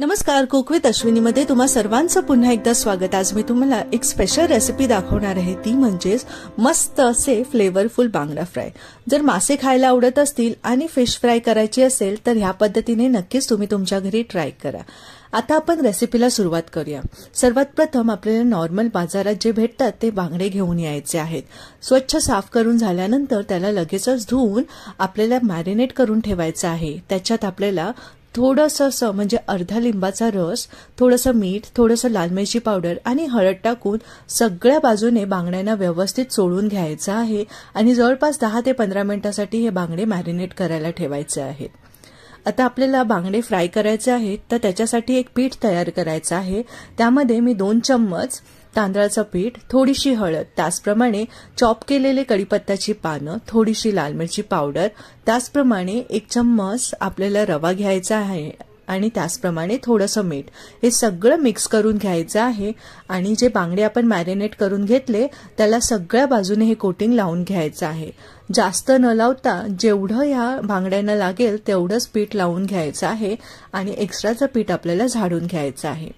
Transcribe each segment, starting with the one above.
नमस्कार अश्विनी मध्ये तुम्हा सर्वांचं पुन्हा एकदा स्वागत आज मी तुम्हाला एक स्पेशल रेसिपी दाखवणार आहे ती म्हणजेच मस्त असे फ्लेवरफुल बांगडा फ्राय जर मासे खायला आवडत असतील आणि फिश फ्राय करायची असेल तर ह्या पद्धतीने नक्कीच तुम्ही तुमच्या घरी ट्राय करा आता आपण रेसिपीला सुरुवात करूया सर्वात प्रथम आपल्याला नॉर्मल बाजारात जे भेटतात ते बांगडे घेऊन यायचे आहेत स्वच्छ साफ करून झाल्यानंतर त्याला लगेचच धुवून आपल्याला मॅरिनेट करून ठेवायचं आहे त्याच्यात आपल्याला थोडंसं असं म्हणजे अर्धा लिंबाचा रस थोडंसं मीठ थोडंसं लाल मिरची पावडर आणि हळद टाकून सगळ्या बाजूने बांगड्यांना व्यवस्थित सोळून घ्यायचं आहे आणि जवळपास दहा ते पंधरा मिनिटांसाठी हे बांगडे मॅरिनेट करायला ठेवायचे आहेत आता आपल्याला बांगडे फ्राय करायचे आहेत तर त्याच्यासाठी एक पीठ तयार करायचं आहे त्यामध्ये मी दोन चम्मच तांदळाचं पीठ थोडीशी हळद त्याचप्रमाणे चॉप केलेले कडीपत्त्याची पानं थोडीशी लाल मिरची पावडर त्याचप्रमाणे एक चम्मच आपल्याला रवा घ्यायचा आहे आणि त्याचप्रमाणे थोडंसं मीठ हे सगळं मिक्स करून घ्यायचं आहे आणि जे बांगडे आपण मॅरिनेट करून घेतले त्याला सगळ्या बाजूने हे कोटिंग लावून घ्यायचं आहे जास्त न लावता जेवढं ह्या बांगड्यांना लागेल तेवढंच पीठ लावून घ्यायचं आहे आणि एक्स्ट्राचं पीठ आपल्याला झाडून घ्यायचं आहे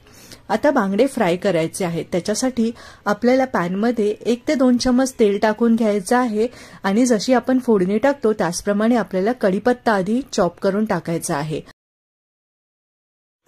आता बांगडे फ्राय करायचे आहेत त्याच्यासाठी आपल्याला पॅनमध्ये एक ते दोन चमच तेल टाकून घ्यायचं आहे आणि जशी आपण फोडणी टाकतो त्याचप्रमाणे आपल्याला कढीपत्ता आधी चॉप करून टाकायचा आहे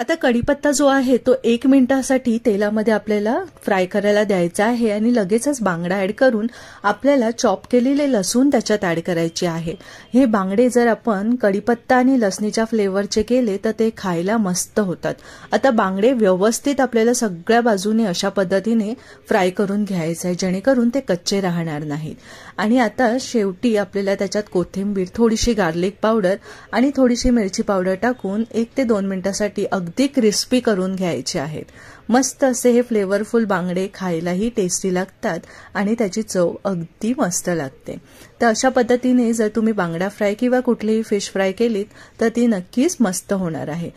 आता कढीपत्ता जो आहे तो एक मिनिटासाठी तेलामध्ये आपल्याला फ्राय करायला द्यायचा आहे आणि लगेचच बांगडा ऍड करून आपल्याला चॉप केलेले लसूण त्याच्यात ऍड करायचे आहे हे बांगडे जर आपण कढीपत्ता आणि लसणीच्या फ्लेवरचे केले तर ते खायला मस्त होतात आता बांगडे व्यवस्थित आपल्याला सगळ्या बाजूने अशा पद्धतीने फ्राय करून घ्यायचं आहे जेणेकरून ते कच्चे राहणार नाहीत आणि आता शेवटी आपल्याला त्याच्यात कोथिंबीर थोडीशी गार्लिक पावडर आणि थोडीशी मिरची पावडर टाकून एक ते दोन मिनिटासाठी अगदी क्रिस्पी करून घ्यायचे आहेत मस्त असे हे फ्लेवरफुल बांगडे खायलाही टेस्टी लागतात आणि त्याची चव अगदी मस्त लागते तर अशा पद्धतीने जर तुम्ही बांगडा फ्राय किंवा कुठलीही फिश फ्राय केलीत तर ती नक्कीच मस्त होणार आहे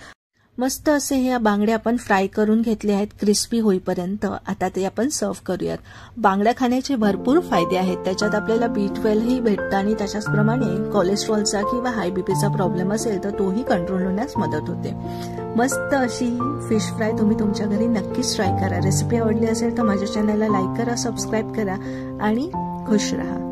मस्त असे हे बांगडे आपण फ्राय करून घेतले आहेत क्रिस्पी होईपर्यंत आता ते आपण सर्व्ह करूयात बांगड्या खाण्याचे भरपूर फायदे आहेत त्याच्यात आपल्याला बी ही भेटतं आणि त्याच्याचप्रमाणे कोलेस्ट्रॉलचा किंवा हाय बीपीचा प्रॉब्लेम असेल तर तोही कंट्रोल होण्यास मदत होते मस्त अशी फिश फ्राय तुम्ही तुमच्या घरी नक्कीच ट्राय करा रेसिपी आवडली असेल तर माझ्या चॅनलला लाईक करा सबस्क्राईब करा आणि खुश राहा